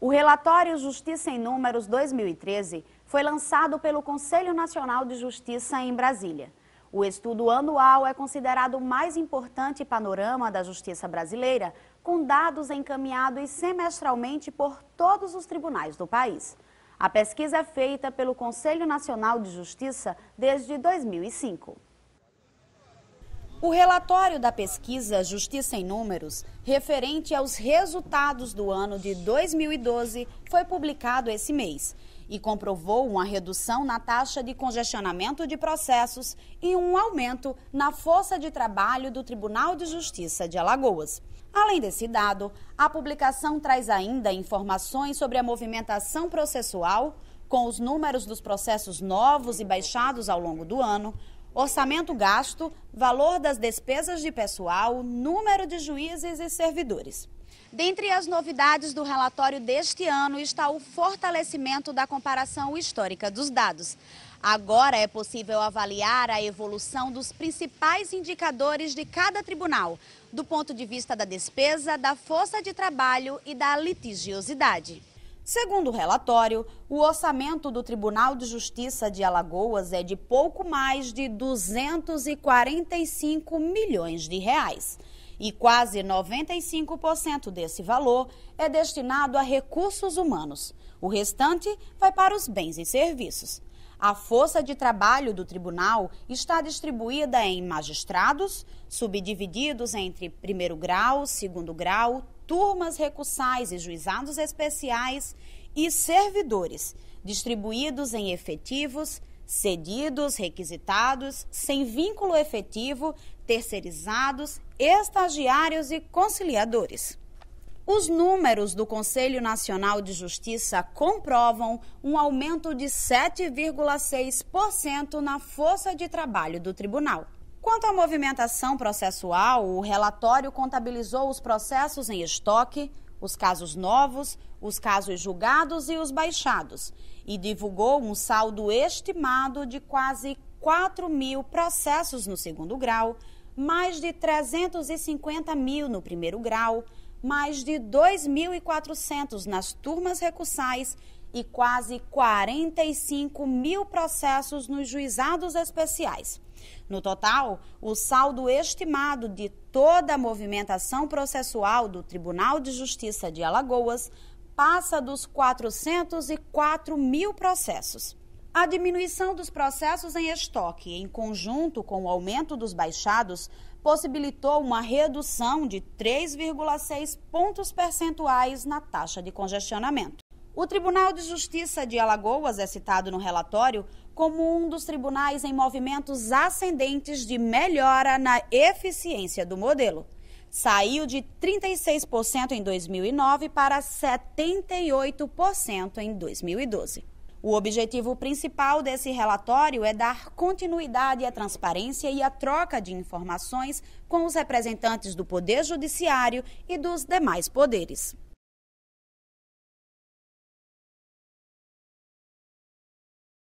O relatório Justiça em Números 2013 foi lançado pelo Conselho Nacional de Justiça em Brasília. O estudo anual é considerado o mais importante panorama da justiça brasileira, com dados encaminhados semestralmente por todos os tribunais do país. A pesquisa é feita pelo Conselho Nacional de Justiça desde 2005. O relatório da pesquisa Justiça em Números, referente aos resultados do ano de 2012, foi publicado esse mês e comprovou uma redução na taxa de congestionamento de processos e um aumento na força de trabalho do Tribunal de Justiça de Alagoas. Além desse dado, a publicação traz ainda informações sobre a movimentação processual, com os números dos processos novos e baixados ao longo do ano, orçamento gasto, valor das despesas de pessoal, número de juízes e servidores. Dentre as novidades do relatório deste ano está o fortalecimento da comparação histórica dos dados. Agora é possível avaliar a evolução dos principais indicadores de cada tribunal, do ponto de vista da despesa, da força de trabalho e da litigiosidade. Segundo o relatório, o orçamento do Tribunal de Justiça de Alagoas é de pouco mais de 245 milhões de reais. E quase 95% desse valor é destinado a recursos humanos. O restante vai para os bens e serviços. A força de trabalho do tribunal está distribuída em magistrados, subdivididos entre primeiro grau, segundo grau, turmas recursais e juizados especiais e servidores, distribuídos em efetivos, cedidos, requisitados, sem vínculo efetivo, terceirizados, estagiários e conciliadores. Os números do Conselho Nacional de Justiça comprovam um aumento de 7,6% na força de trabalho do tribunal. Quanto à movimentação processual, o relatório contabilizou os processos em estoque, os casos novos, os casos julgados e os baixados, e divulgou um saldo estimado de quase 4 mil processos no segundo grau, mais de 350 mil no primeiro grau, mais de 2.400 nas turmas recursais e quase 45 mil processos nos juizados especiais. No total, o saldo estimado de toda a movimentação processual do Tribunal de Justiça de Alagoas passa dos 404 mil processos. A diminuição dos processos em estoque, em conjunto com o aumento dos baixados, possibilitou uma redução de 3,6 pontos percentuais na taxa de congestionamento. O Tribunal de Justiça de Alagoas é citado no relatório como um dos tribunais em movimentos ascendentes de melhora na eficiência do modelo. Saiu de 36% em 2009 para 78% em 2012. O objetivo principal desse relatório é dar continuidade à transparência e à troca de informações com os representantes do Poder Judiciário e dos demais poderes.